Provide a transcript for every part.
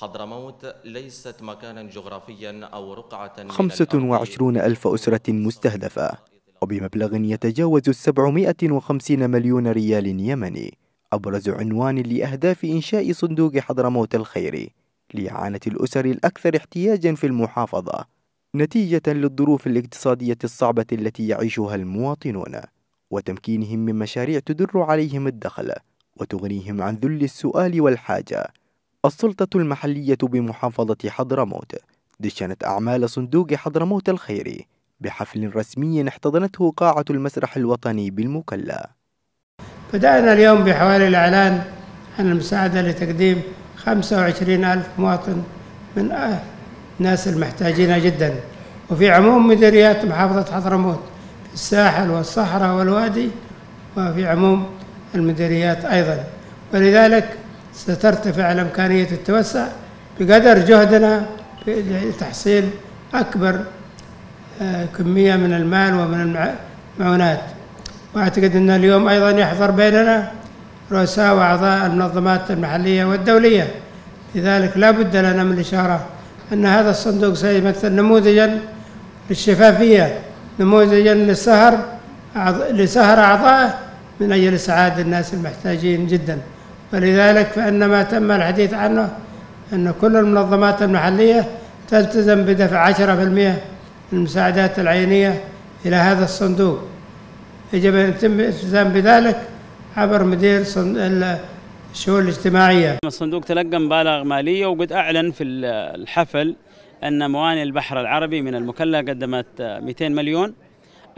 حضرموت ليست مكانا جغرافيا أو رقعة 25 ألف أسرة مستهدفة وبمبلغ يتجاوز 750 مليون ريال يمني أبرز عنوان لأهداف إنشاء صندوق حضرموت الخيري لإعانة الأسر الأكثر احتياجا في المحافظة نتيجة للظروف الاقتصادية الصعبة التي يعيشها المواطنون وتمكينهم من مشاريع تدر عليهم الدخل وتغنيهم عن ذل السؤال والحاجة السلطة المحلية بمحافظة حضرموت دشنت أعمال صندوق حضرموت الخيري بحفل رسمي احتضنته قاعة المسرح الوطني بالمكلا بدأنا اليوم بحوالي الإعلان عن المساعدة لتقديم 25 ألف مواطن من الناس المحتاجين جدا وفي عموم مديريات محافظة حضرموت في الساحل والصحراء والوادي وفي عموم المديريات أيضا ولذلك سترتفع الإمكانية التوسع بقدر جهدنا لتحصيل أكبر آه، كمية من المال ومن المعونات وأعتقد أن اليوم أيضا يحضر بيننا رؤساء وأعضاء المنظمات المحلية والدولية لذلك لا بد لنا من الإشارة أن هذا الصندوق سيمثل نموذجا للشفافية نموذجا للسهر لسهر أعضائه من أجل إسعاد الناس المحتاجين جداً ولذلك فإن ما تم الحديث عنه أن كل المنظمات المحلية تلتزم بدفع 10% من المساعدات العينية إلى هذا الصندوق يجب أن يتم الالتزام بذلك عبر مدير الشؤون الاجتماعية الصندوق تلقى مبالغ مالية وقد أعلن في الحفل أن موانئ البحر العربي من المكلا قدمت 200 مليون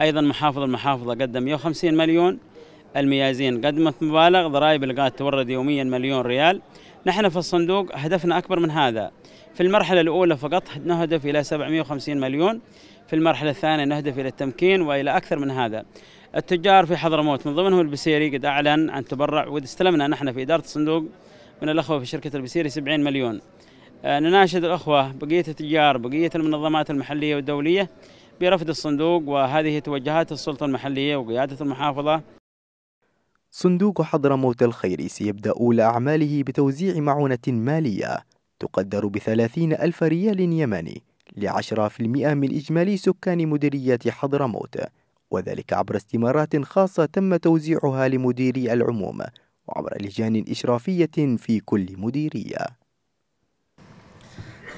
أيضا محافظ المحافظة قدم 150 مليون الميازين قدمت مبالغ ضرائب القات تورد يوميا مليون ريال نحن في الصندوق هدفنا أكبر من هذا في المرحلة الأولى فقط نهدف إلى 750 مليون في المرحلة الثانية نهدف إلى التمكين وإلى أكثر من هذا التجار في حضرموت من ضمنهم البسيري قد أعلن عن تبرع واستلمنا نحن في إدارة الصندوق من الأخوة في شركة البسيري 70 مليون آه، نناشد الأخوة بقية التجار بقية المنظمات المحلية والدولية برفض الصندوق وهذه توجهات السلطة المحلية وقيادة المحافظة صندوق حضرموت الخيري سيبدأ أولى أعماله بتوزيع معونة مالية تقدر بثلاثين ألف ريال يمني لعشرة في المئة من إجمالي سكان مديرية حضرموت وذلك عبر استمارات خاصة تم توزيعها لمديري العموم وعبر لجان إشرافية في كل مديرية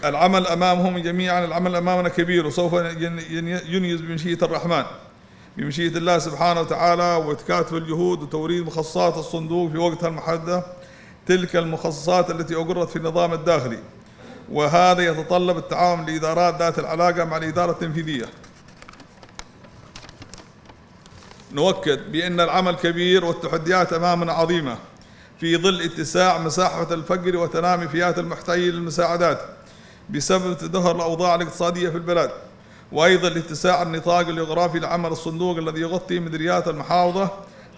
العمل أمامهم جميعا العمل أمامنا كبير وسوف ينجز بمشيئة الرحمن بمشيئة الله سبحانه وتعالى وتكاتف الجهود وتوريد مخصصات الصندوق في وقتها المحدد تلك المخصصات التي أقرت في النظام الداخلي وهذا يتطلب التعاون لإدارات ذات العلاقة مع الإدارة التنفيذية نؤكد بأن العمل كبير والتحديات أمامنا عظيمة في ظل اتساع مساحة الفقر وتنامي فئات المحتاجين للمساعدات بسبب تدهور الأوضاع الاقتصادية في البلاد وأيضا لاتساع النطاق الجغرافي لعمل الصندوق الذي يغطي مديريات المحافظة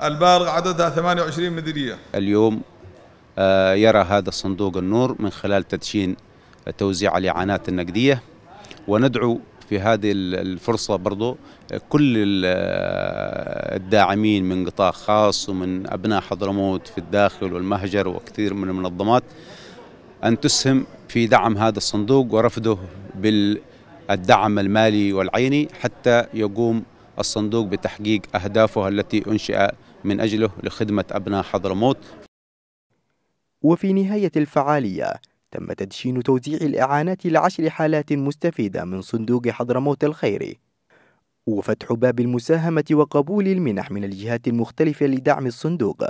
البالغ عددها 28 مديرية اليوم آه، يرى هذا الصندوق النور من خلال تدشين توزيع الإعانات النقدية وندعو في هذه الفرصة برضو آه، كل آه، الداعمين من قطاع خاص ومن أبناء حضرموت في الداخل والمهجر وكثير من المنظمات أن تسهم في دعم هذا الصندوق ورفضه بال الدعم المالي والعيني حتى يقوم الصندوق بتحقيق أهدافه التي أنشئ من أجله لخدمة أبناء حضرموت وفي نهاية الفعالية تم تدشين توزيع الإعانات لعشر حالات مستفيدة من صندوق حضرموت الخيري وفتح باب المساهمة وقبول المنح من الجهات المختلفة لدعم الصندوق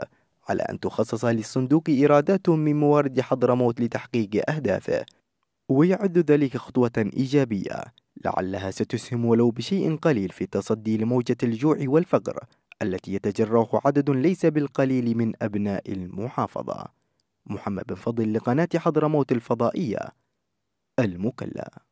على أن تخصص للصندوق إيرادات من موارد حضرموت لتحقيق أهدافه ويعد ذلك خطوة إيجابية لعلها ستسهم ولو بشيء قليل في التصدي لموجة الجوع والفقر التي يتجرأه عدد ليس بالقليل من أبناء المحافظة محمد بن فضل لقناة حضرموت الفضائية المكلا